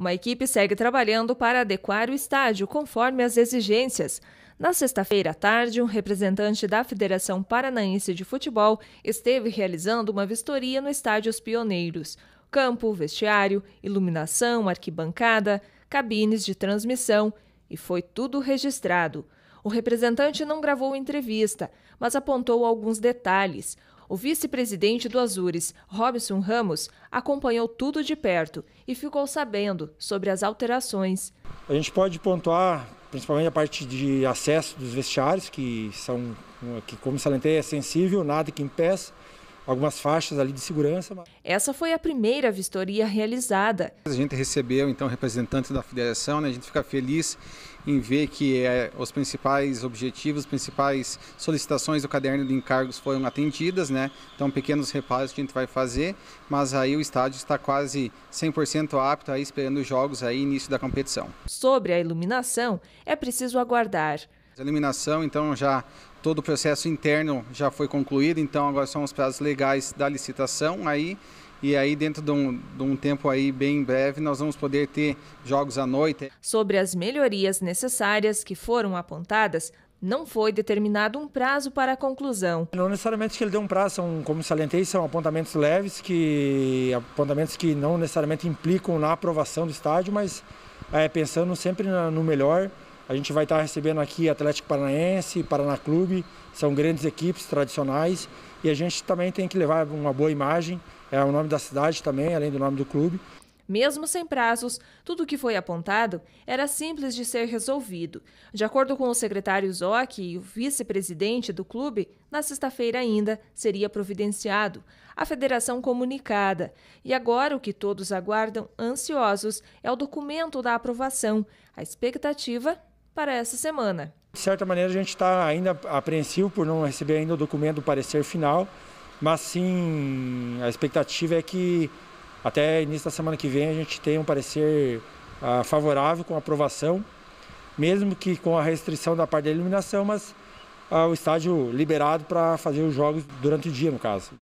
Uma equipe segue trabalhando para adequar o estádio conforme as exigências. Na sexta-feira à tarde, um representante da Federação Paranaense de Futebol esteve realizando uma vistoria no Estádio Os Pioneiros. Campo, vestiário, iluminação, arquibancada, cabines de transmissão e foi tudo registrado. O representante não gravou entrevista, mas apontou alguns detalhes. O vice-presidente do Azures, Robson Ramos, acompanhou tudo de perto e ficou sabendo sobre as alterações. A gente pode pontuar principalmente a parte de acesso dos vestiários, que são que como salientei é sensível, nada que impeça algumas faixas ali de segurança. Essa foi a primeira vistoria realizada. A gente recebeu então representantes da federação, né? a gente fica feliz em ver que é, os principais objetivos, principais solicitações do caderno de encargos foram atendidas, né? Então pequenos reparos que a gente vai fazer, mas aí o estádio está quase 100% apto aí esperando os jogos aí início da competição. Sobre a iluminação, é preciso aguardar. A iluminação então já todo o processo interno já foi concluído, então agora são os prazos legais da licitação aí. E aí, dentro de um, de um, tempo aí bem breve, nós vamos poder ter jogos à noite. Sobre as melhorias necessárias que foram apontadas, não foi determinado um prazo para a conclusão. Não necessariamente que ele dê um prazo, são, como salientei, são apontamentos leves, que apontamentos que não necessariamente implicam na aprovação do estádio, mas é, pensando sempre no melhor a gente vai estar recebendo aqui Atlético Paranaense, Paraná Clube, são grandes equipes tradicionais e a gente também tem que levar uma boa imagem, é o nome da cidade também, além do nome do clube. Mesmo sem prazos, tudo o que foi apontado era simples de ser resolvido. De acordo com o secretário Zoc e o vice-presidente do clube, na sexta-feira ainda seria providenciado a federação comunicada. E agora o que todos aguardam ansiosos é o documento da aprovação. A expectativa para essa semana. De certa maneira, a gente está ainda apreensivo por não receber ainda o documento do parecer final, mas sim a expectativa é que até início da semana que vem a gente tenha um parecer ah, favorável com aprovação, mesmo que com a restrição da parte da iluminação, mas ah, o estádio liberado para fazer os jogos durante o dia, no caso.